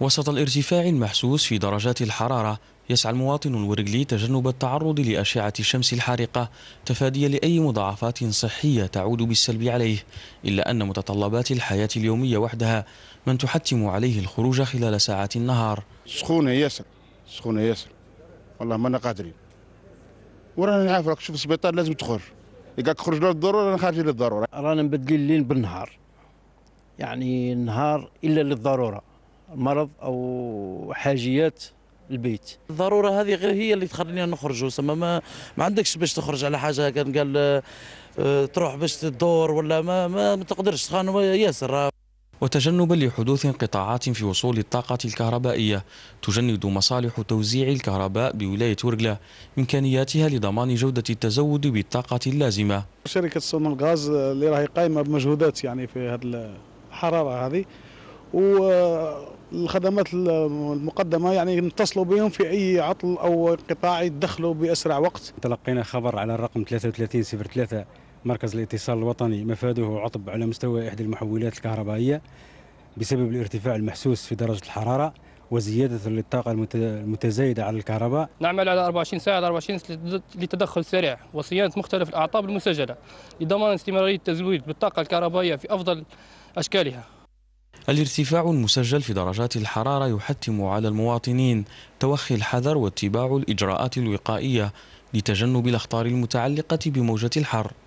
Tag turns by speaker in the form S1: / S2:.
S1: وسط الارتفاع المحسوس في درجات الحرارة يسعى المواطن الورقلي تجنب التعرض لأشعة الشمس الحارقة تفاديا لأي مضاعفات صحية تعود بالسلب عليه إلا أن متطلبات الحياة اليومية وحدها من تحتم عليه الخروج
S2: خلال ساعات النهار سخونة ياسر سخونة ياسر والله ما أنا قادرين ورانا نعرف راك تشوف السبيطار لازم تخرج قالك خرج للضرورة أنا خارج للضرورة رانا مبدلين الليل بالنهار يعني النهار إلا للضرورة مرض او حاجيات البيت الضروره هذه غير
S1: هي اللي تخلينا نخرجوا سما ما ما عندكش باش تخرج على حاجه كان قال آه، آه، تروح باش تدور ولا ما ما, ما تقدرش ياسر وتجنبا لحدوث انقطاعات في وصول الطاقة الكهربائية تجند مصالح توزيع الكهرباء بولاية ورقلة إمكانياتها لضمان جودة التزود بالطاقة اللازمة
S2: شركة صون الغاز آه، اللي راهي قائمة بمجهودات يعني في هذه الحرارة هذه و الخدمات المقدمه يعني نتصلوا بهم في اي عطل او انقطاع يتدخلوا
S3: باسرع وقت. تلقينا خبر على الرقم 3303 مركز الاتصال الوطني مفاده عطب على مستوى احدى المحولات الكهربائيه بسبب الارتفاع المحسوس في درجه الحراره وزياده للطاقه المتزايده على الكهرباء.
S4: نعمل على 24 ساعه على 24 لتدخل سريع وصيانه مختلف الاعطاب المسجله لضمان استمراريه التزويد بالطاقه الكهربائيه في افضل اشكالها.
S1: الارتفاع المسجل في درجات الحرارة يحتم على المواطنين توخي الحذر واتباع الإجراءات الوقائية لتجنب الأخطار المتعلقة بموجة الحر